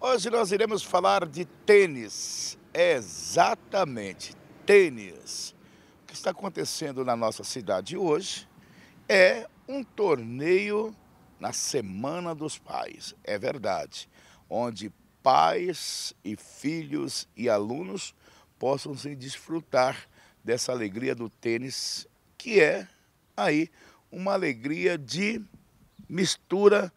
Hoje nós iremos falar de tênis. É exatamente, tênis. O que está acontecendo na nossa cidade hoje é um torneio na Semana dos Pais, é verdade, onde pais e filhos e alunos possam se desfrutar dessa alegria do tênis, que é aí uma alegria de mistura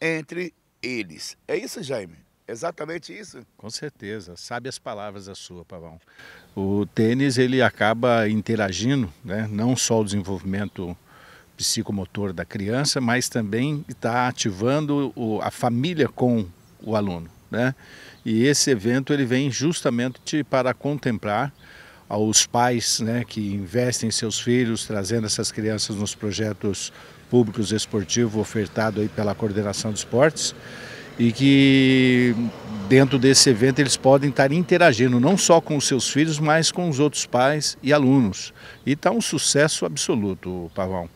entre eles. É isso, Jaime? Exatamente isso. Com certeza, sabe as palavras a sua, Pavão. O tênis ele acaba interagindo, né? não só o desenvolvimento psicomotor da criança, mas também está ativando o, a família com o aluno. Né? E esse evento ele vem justamente para contemplar aos pais né, que investem em seus filhos, trazendo essas crianças nos projetos públicos esportivos ofertados pela coordenação de esportes e que dentro desse evento eles podem estar interagindo não só com os seus filhos, mas com os outros pais e alunos. E está um sucesso absoluto, Pavão.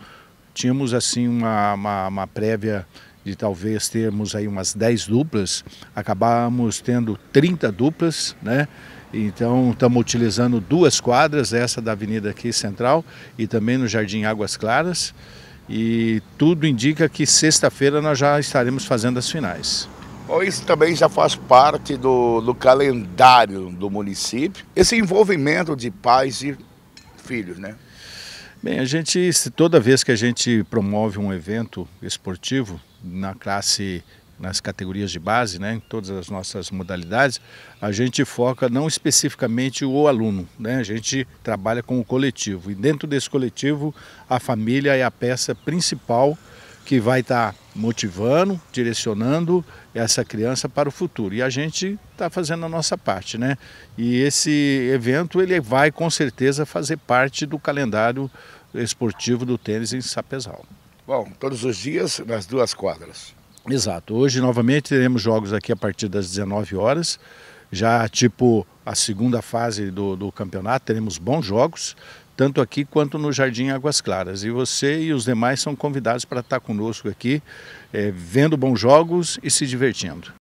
Tínhamos assim uma, uma, uma prévia de talvez termos aí umas 10 duplas, acabamos tendo 30 duplas, né? Então estamos utilizando duas quadras, essa da Avenida aqui Central e também no Jardim Águas Claras. E tudo indica que sexta-feira nós já estaremos fazendo as finais. Bom, isso também já faz parte do, do calendário do município, esse envolvimento de pais e filhos, né? Bem, a gente, toda vez que a gente promove um evento esportivo na classe, nas categorias de base, né, em todas as nossas modalidades, a gente foca não especificamente o aluno, né, a gente trabalha com o coletivo. E dentro desse coletivo, a família é a peça principal que vai estar tá motivando, direcionando essa criança para o futuro. E a gente está fazendo a nossa parte, né? E esse evento ele vai com certeza fazer parte do calendário esportivo do tênis em Sapezal. Bom, todos os dias nas duas quadras. Exato. Hoje novamente teremos jogos aqui a partir das 19 horas, já tipo a segunda fase do, do campeonato, teremos bons jogos, tanto aqui quanto no Jardim Águas Claras. E você e os demais são convidados para estar conosco aqui, é, vendo bons jogos e se divertindo.